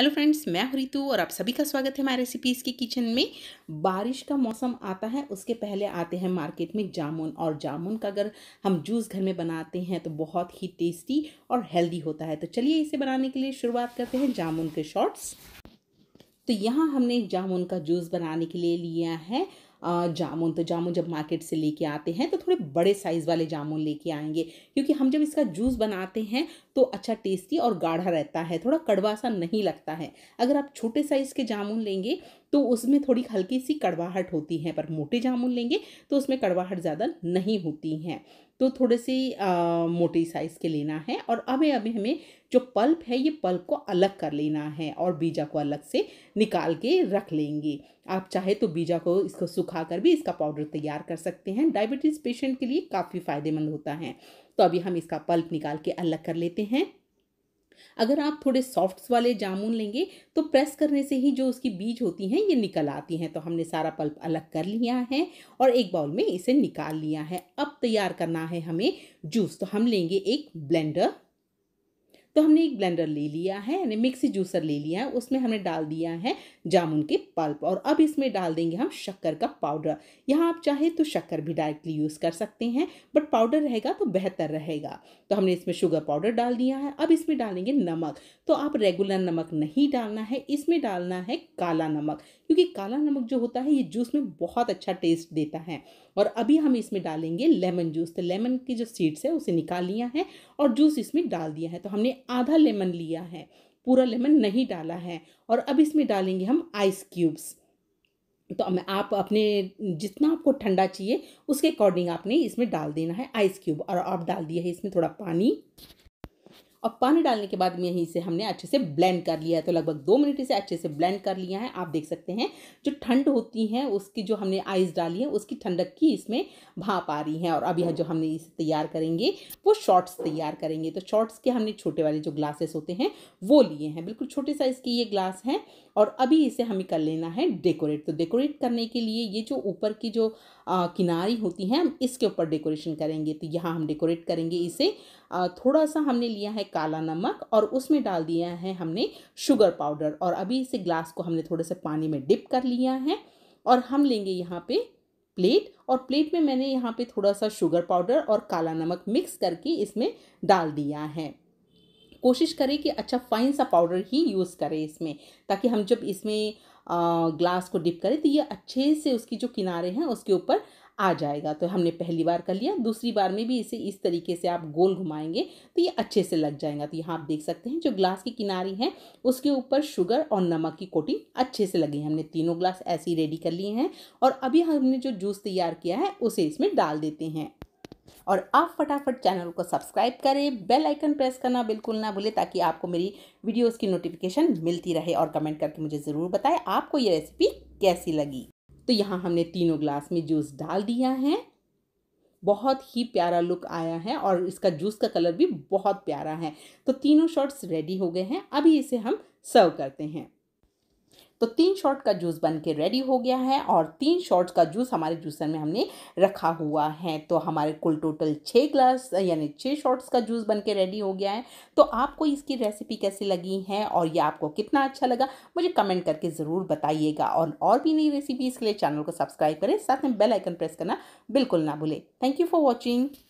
hello friends मैं हूँ रितु और आप सभी का स्वागत है हमारे रेसिपीज़ के किचन में बारिश का मौसम आता है उसके पहले आते हैं मार्केट में जामुन और जामुन का अगर हम जूस घर में बनाते हैं तो बहुत ही टेस्टी और हेल्दी होता है तो चलिए इसे बनाने के लिए शुरुआत करते हैं जामुन के शॉर्ट्स तो यहाँ हमने जामुन का जूस बनाने के लिए लिया है जामुन तो जामुन जब मार्केट से लेके आते हैं तो थोड़े बड़े साइज़ वाले जामुन लेके आएंगे क्योंकि हम जब इसका जूस बनाते हैं तो अच्छा टेस्टी और गाढ़ा रहता है थोड़ा कड़वा सा नहीं लगता है अगर आप छोटे साइज़ के जामुन लेंगे तो उसमें थोड़ी हल्की सी कड़वाहट होती है पर मोटे जामुन लेंगे तो उसमें कड़वाहट ज़्यादा नहीं होती है तो थोड़े से मोटे साइज़ के लेना है और अभी अभी हमें जो पल्प है ये पल्प को अलग कर लेना है और बीजा को अलग से निकाल के रख लेंगे आप चाहे तो बीजा को इसको सुखा कर भी इसका पाउडर तैयार कर सकते हैं डायबिटीज़ पेशेंट के लिए काफ़ी फ़ायदेमंद होता है तो अभी हम इसका पल्प निकाल के अलग कर लेते हैं अगर आप थोड़े सॉफ्ट्स वाले जामुन लेंगे तो प्रेस करने से ही जो उसकी बीज होती हैं ये निकल आती हैं तो हमने सारा पल्प अलग कर लिया है और एक बाउल में इसे निकाल लिया है अब तैयार करना है हमें जूस तो हम लेंगे एक ब्लेंडर तो हमने एक ब्लेंडर ले लिया है यानी मिक्सी जूसर ले लिया है उसमें हमने डाल दिया है जामुन के पल्प और अब इसमें डाल देंगे हम शक्कर का पाउडर यहाँ आप चाहे तो शक्कर भी डायरेक्टली यूज़ कर सकते हैं बट पाउडर रहेगा तो बेहतर रहेगा तो हमने इसमें शुगर पाउडर डाल दिया है अब इसमें डालेंगे नमक तो आप रेगुलर नमक नहीं डालना है इसमें डालना है काला नमक क्योंकि काला नमक जो होता है ये जूस में बहुत अच्छा टेस्ट देता है और अभी हम इसमें डालेंगे लेमन जूस तो लेमन की जो सीड्स है उसे निकाल लिया है और जूस इसमें डाल दिया है तो हमने आधा लेमन लिया है पूरा लेमन नहीं डाला है और अब इसमें डालेंगे हम आइस क्यूब्स तो आप अपने जितना आपको ठंडा चाहिए उसके अकॉर्डिंग आपने इसमें डाल देना है आइस क्यूब और आप डाल दिया है इसमें थोड़ा पानी और पानी डालने के बाद यहीं इसे हमने अच्छे से ब्लेंड कर लिया है तो लगभग दो मिनट इसे अच्छे से ब्लेंड कर लिया है आप देख सकते हैं जो ठंड होती है उसकी जो हमने आइस डाली है उसकी ठंडक की इसमें भाप आ रही है और अब यह जो हमने इसे तैयार करेंगे वो शॉर्ट्स तैयार करेंगे तो शॉर्ट्स के हमने छोटे वाले जो ग्लासेस होते हैं वो लिए हैं बिल्कुल छोटे साइज़ के ये ग्लास हैं और अभी इसे हमें कर लेना है डेकोरेट तो डेकोरेट करने के लिए ये जो ऊपर की जो आ, किनारी होती है हम इसके ऊपर डेकोरेशन करेंगे तो यहाँ हम डेकोरेट करेंगे इसे आ, थोड़ा सा हमने लिया है काला नमक और उसमें डाल दिया है हमने शुगर पाउडर और अभी इसे ग्लास को हमने थोड़े से पानी में डिप कर लिया है और हम लेंगे यहाँ पे प्लेट और प्लेट में मैंने यहाँ पे थोड़ा सा शुगर पाउडर और काला नमक मिक्स करके इसमें डाल दिया है कोशिश करें कि अच्छा फाइन सा पाउडर ही यूज़ करें इसमें ताकि हम जब इसमें ग्लास को डिप करें तो ये अच्छे से उसकी जो किनारे हैं उसके ऊपर आ जाएगा तो हमने पहली बार कर लिया दूसरी बार में भी इसे इस तरीके से आप गोल घुमाएंगे तो ये अच्छे से लग जाएगा तो यहाँ आप देख सकते हैं जो ग्लास की किनारी हैं उसके ऊपर शुगर और नमक की कोटिंग अच्छे से लगी है हमने तीनों ग्लास ऐसे ही रेडी कर लिए हैं और अभी हमने जो जूस तैयार किया है उसे इसमें डाल देते हैं और आप फटाफट चैनल को सब्सक्राइब करें बेल आइकन प्रेस करना बिल्कुल ना भूलें ताकि आपको मेरी वीडियोस की नोटिफिकेशन मिलती रहे और कमेंट करके मुझे ज़रूर बताएं आपको ये रेसिपी कैसी लगी तो यहाँ हमने तीनों ग्लास में जूस डाल दिया है बहुत ही प्यारा लुक आया है और इसका जूस का कलर भी बहुत प्यारा है तो तीनों शॉट्स रेडी हो गए हैं अभी इसे हम सर्व करते हैं तो तीन शॉट का जूस बन के रेडी हो गया है और तीन शॉट्स का जूस हमारे जूसर में हमने रखा हुआ है तो हमारे कुल टोटल छः ग्लास यानी छः शॉट्स का जूस बन के रेडी हो गया है तो आपको इसकी रेसिपी कैसी लगी है और ये आपको कितना अच्छा लगा मुझे कमेंट करके ज़रूर बताइएगा और और भी नई रेसिपीज़ के लिए चैनल को सब्सक्राइब करें साथ में बेल आइकन प्रेस करना बिल्कुल ना भूलें थैंक यू फॉर वॉचिंग